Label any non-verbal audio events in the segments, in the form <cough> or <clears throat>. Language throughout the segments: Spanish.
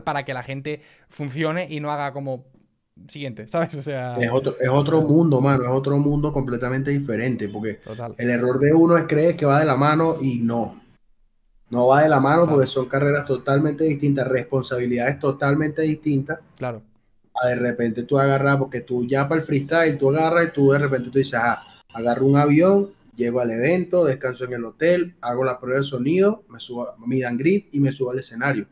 para que la gente funcione y no haga como siguiente, ¿sabes? O sea... Es otro, es otro mundo, mano, es otro mundo completamente diferente, porque el error de uno es creer que va de la mano y no. No va de la mano porque son carreras totalmente distintas, responsabilidades totalmente distintas. Claro. de repente tú agarras, porque tú ya para el freestyle, tú agarras y tú de repente tú dices, ah, agarro un avión, llego al evento, descanso en el hotel, hago la prueba de sonido, me subo, me dan grid y me subo al escenario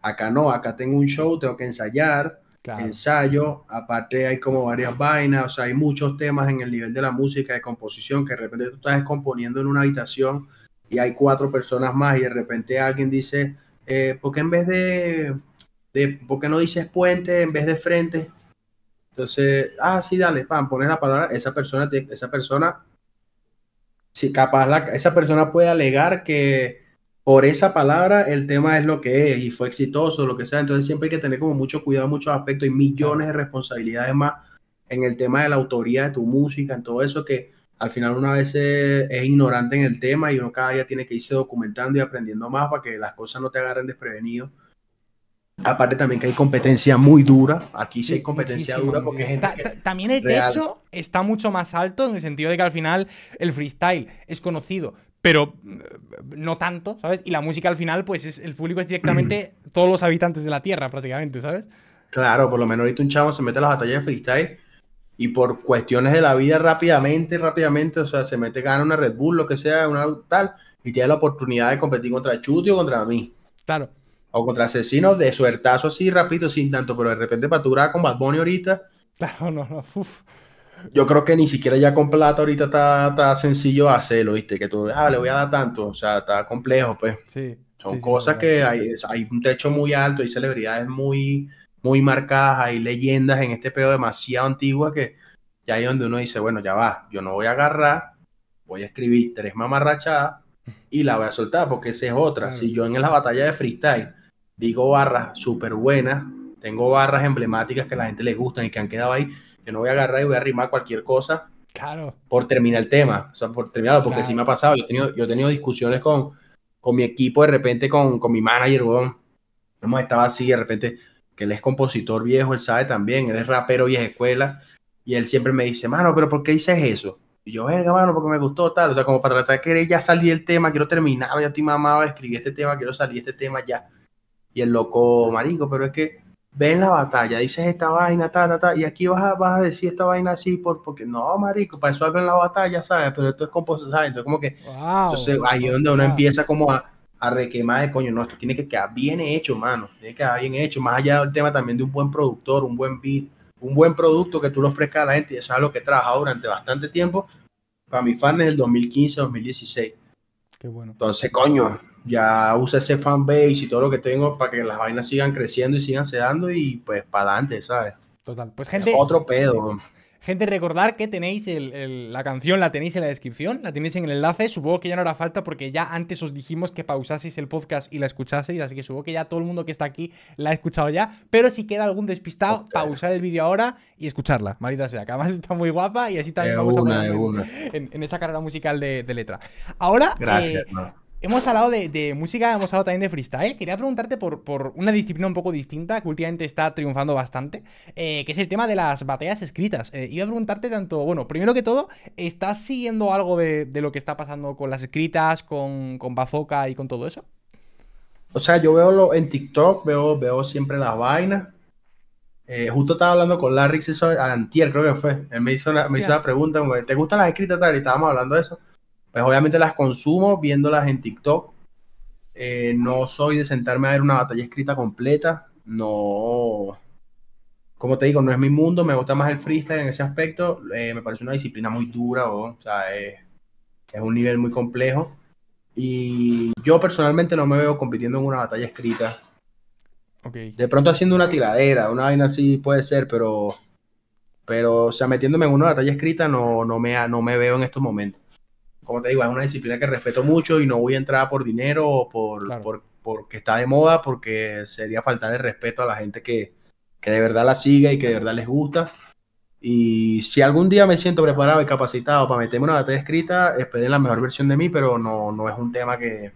Acá no, acá tengo un show, tengo que ensayar, ensayo, aparte hay como varias vainas, o sea, hay muchos temas en el nivel de la música, de composición, que de repente tú estás componiendo en una habitación y hay cuatro personas más y de repente alguien dice, eh, ¿por qué en vez de, ¿por qué no dices puente en vez de frente? Entonces, ah, sí, dale, pam, pones la palabra, esa persona, esa persona, si capaz, la, esa persona puede alegar que por esa palabra el tema es lo que es y fue exitoso, lo que sea. Entonces siempre hay que tener como mucho cuidado, muchos aspectos y millones de responsabilidades más en el tema de la autoría de tu música, en todo eso que al final una vez es, ignorante en el tema y uno cada día tiene que irse documentando y aprendiendo más para que las cosas no te agarren desprevenido. Aparte también que hay competencia muy dura, aquí sí hay competencia dura porque gente También el techo está mucho más alto en el sentido de que al final el freestyle es conocido, pero eh, no tanto, ¿sabes? Y la música al final, pues es, el público es directamente <clears throat> todos los habitantes de la Tierra, prácticamente, ¿sabes? Claro, por lo menos ahorita un chavo se mete a las batallas de freestyle y por cuestiones de la vida rápidamente, rápidamente, o sea, se mete, gana una Red Bull, lo que sea, una tal, y tiene la oportunidad de competir contra Chuti o contra mí. Claro. O contra asesinos de suertazo así, rapidito, sin tanto, pero de repente para tu con Bad Bunny ahorita. <laughs> Claro, no, no, uff yo creo que ni siquiera ya con plata ahorita está, sencillo hacerlo, ¿viste? Que tú, ah, le voy a dar tanto, o sea, está complejo, pues. Sí. Son cosas que hay, hay, un techo muy alto, hay celebridades muy, muy marcadas, hay leyendas en este pedo demasiado antiguas que ya hay donde uno dice, bueno, ya va, yo no voy a agarrar, voy a escribir tres mamarrachadas y la voy a soltar, porque esa es otra. Si yo en la batalla de freestyle digo barras súper buenas, tengo barras emblemáticas que a la gente le gustan y que han quedado ahí, que no voy a agarrar y voy a rimar cualquier cosa. Claro. Por terminar el tema, o sea, por terminarlo, porque si sí me ha pasado. Yo he tenido, yo he tenido discusiones con, con mi equipo, de repente con, con mi manager, weón. Hemos estaba así, de repente, que él es compositor viejo, él sabe también, él es rapero vieja escuela. Y él siempre me dice, mano, pero ¿por qué dices eso? Y yo, verga, mano, porque me gustó tal. O sea, como para tratar de querer ya salir el tema, quiero terminar, ya estoy mamado, escribí este tema, quiero salir este tema ya. Y el loco, marico, pero es que ven la batalla, dices esta vaina, ta, ta, ta, y aquí vas a, vas a decir esta vaina así por, porque no, marico, para eso hablan la batalla, ¿sabes? Pero esto es composición, ¿sabes? Entonces, como que, entonces ahí es donde uno empieza como a, requemar de coño, no, esto tiene que quedar bien hecho, mano, tiene que quedar bien hecho, más allá del tema también de un buen productor, un buen beat, un buen producto que tú le ofrezcas a la gente, eso es lo que he trabajado durante bastante tiempo, para mi fans es el 2015, 2016. Qué bueno. Entonces, coño, ya usa ese fanbase y todo lo que tengo para que las vainas sigan creciendo y sigan sedando y pues para adelante, ¿sabes? Total. Pues gente. Otro pedo. Gente, recordar que tenéis la canción, la tenéis en la descripción, la tenéis en el enlace. Supongo que ya no hará falta porque ya antes os dijimos que pausaseis el podcast y la escuchaseis, así que supongo que ya todo el mundo que está aquí la ha escuchado ya. Pero si queda algún despistado, pausar el vídeo ahora y escucharla, marita sea, que además está muy guapa y así también vamos a poner en, esa carrera musical de, letra. Ahora, Gracias, eh, Hemos hablado de, música, hemos hablado también de freestyle. Quería preguntarte por, por una disciplina un poco distinta que últimamente está triunfando bastante, eh, que es el tema de las batallas escritas. Eh, iba a preguntarte tanto, bueno, primero que todo, ¿estás siguiendo algo de, lo que está pasando con las escritas, con, con Bafoca y con todo eso? O sea, yo veo en TikTok, veo, veo siempre las vainas. Eh, justo estaba hablando con Larry, eso antier creo que fue. me hizo una, me hizo pregunta, ¿te gustan las escritas tal? Y estábamos hablando de eso pues obviamente las consumo viéndolas en TikTok. Eh, no soy de sentarme a ver una batalla escrita completa. No, como te digo, no es mi mundo. Me gusta más el freestyle en ese aspecto. Eh, me parece una disciplina muy dura, o, sea, es, un nivel muy complejo. Y yo personalmente no me veo compitiendo en una batalla escrita. Okay. De pronto haciendo una tiradera, una vaina así puede ser, pero, pero o sea, metiéndome en una batalla escrita no, no, me, no me veo en estos momentos te digo, es una disciplina que respeto mucho y no voy a entrar por dinero o por, porque está de moda, porque sería faltar el respeto a la gente que, de verdad la siga y que de verdad les gusta. Y si algún día me siento preparado y capacitado para meterme una batalla escrita, esperen la mejor versión de mí, pero no, no es un tema que...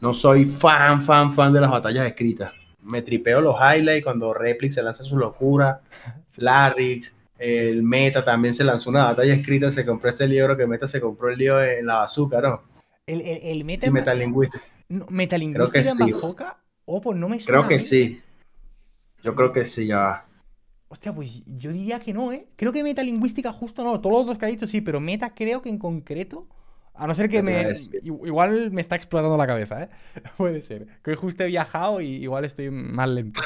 No soy fan, fan, fan de las batallas escritas. Me tripeo los highlights cuando Replix se lanza su locura, <laughs> Larry. El Meta también se lanzó una batalla escrita, se compró ese libro que Meta se compró el libro en la azúcar, ¿no? El, el, Meta. Sí, metalingüística. No, metalingüística Creo que sí. pues no me Creo que sí. Yo creo que sí, ya. Hostia, pues yo diría que no, ¿eh? Creo que metalingüística justo no. Todos los dos que ha dicho sí, pero meta creo que en concreto. A no ser que me. Igual me está explotando la cabeza, ¿eh? <laughs> Puede ser. Que hoy justo he viajado y igual estoy más lento.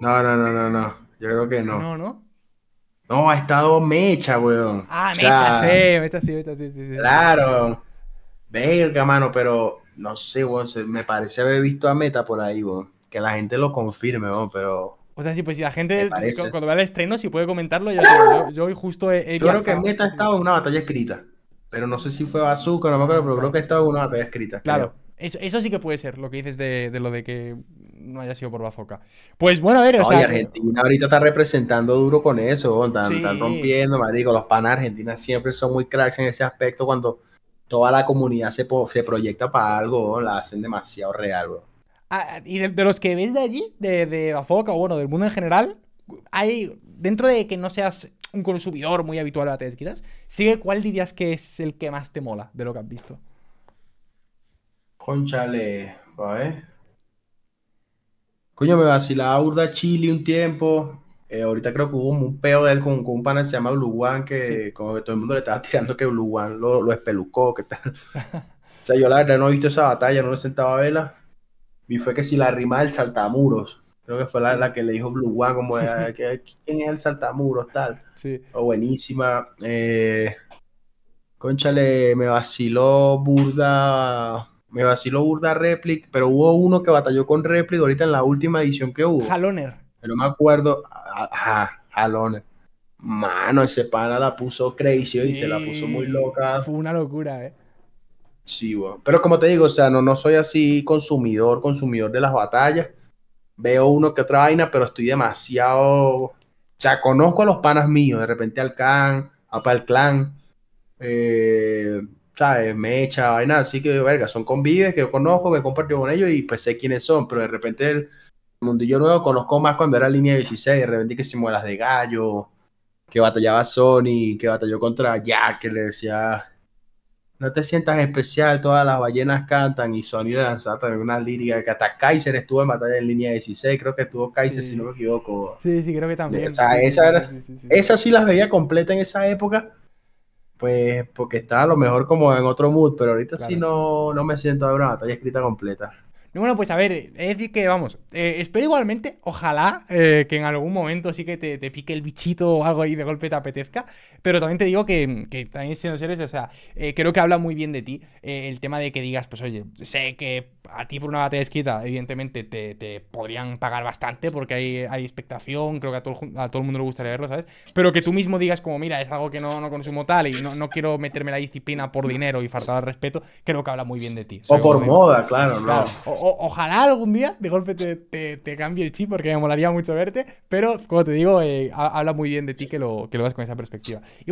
No, no, no, no, no. Yo creo que no. No, ¿no? No, ha estado Mecha, weón. Ah, Mecha, sí, Mecha sí, Mecha sí, sí, sí. Claro. Verga, mano, pero no sé, weón. Me parece haber visto a Meta por ahí, weón. Que la gente lo confirme, weón, pero. O sea, sí, pues si la gente cuando vea el estreno, si puede comentarlo, yo, yo, hoy justo he, Yo creo que Meta ha estado en una batalla escrita. Pero no sé si fue Bazooka, no me acuerdo, pero creo que ha estado en una batalla escrita. Claro. Eso, eso sí que puede ser, lo que dices de, de lo de que no haya sido por Bafoca. Pues bueno, a ver, o Oye, Argentina ahorita está representando duro con eso, están, sí. están rompiendo, marico, los panas argentinas siempre son muy cracks en ese aspecto cuando toda la comunidad se, se proyecta para algo, la hacen demasiado real, bro. Ah, y de, los que ves de allí, de, de Bafoca, o bueno, del mundo en general, hay, dentro de que no seas un consumidor muy habitual de las quizás, sigue, ¿cuál dirías que es el que más te mola de lo que has visto? Conchale, a ver. Coño, me vacilaba Burda Chile un tiempo. Eh, ahorita creo que hubo un peo de él con, un pana que se llama Blue One, que como que todo el mundo le estaba tirando que Blue One lo, espelucó, que tal. <laughs> o sea, yo la verdad no he visto esa batalla, no le sentaba a vela. Y fue que si la rima el saltamuros. Creo que fue la, que le dijo Blue One, como que, quién es el saltamuros, tal. Sí. O oh, buenísima. Eh, conchale, me vaciló burda me vacilo burda Replic, pero hubo uno que batalló con Replic ahorita en la última edición que hubo. Haloner Pero me acuerdo. Ajá, Haloner Mano, ese pana la puso crazy y te la puso muy loca. Fue una locura, eh. Sí, bueno. Pero como te digo, o sea, no, no soy así consumidor, consumidor de las batallas. Veo uno que otra vaina, pero estoy demasiado. O sea, conozco a los panas míos, de repente al clan a Palclan, Eh, me Mecha, vaina, así que, son convives que yo conozco, que he con ellos y pues sé quiénes son, pero de repente el mundillo nuevo conozco más cuando era línea 16, de repente que se muelas de gallo, que batallaba Sony, que batalló contra Jack, que le decía, no te sientas especial, todas las ballenas cantan y Sony le lanzaba también una lírica, que hasta Kaiser estuvo en batalla en línea 16, creo que estuvo Kaiser si no me equivoco. Sí, sí, creo que también. O esa, esa, sí, las veía completa en esa época pues porque está a lo mejor como en otro mood, pero ahorita sí no, no me siento a ver una batalla escrita completa bueno, pues a ver, es decir que vamos, eh, espero igualmente, ojalá eh, que en algún momento sí que te, pique el bichito o algo ahí de golpe te apetezca, pero también te digo que, también siendo seres o sea, eh, creo que habla muy bien de ti el tema de que digas, pues oye, sé que a ti por una batalla esquita, evidentemente te, podrían pagar bastante porque hay, hay expectación, creo que a todo, todo, el mundo le gustaría verlo, ¿sabes? Pero que tú mismo digas como, mira, es algo que no, no consumo tal y no, no quiero meterme la disciplina por dinero y faltar al respeto, creo que habla muy bien de ti. O, por moda, claro, No ojalá algún día de golpe te, cambie el chip porque me molaría mucho verte, pero como te digo, eh, habla muy bien de ti que lo, que lo vas con esa perspectiva.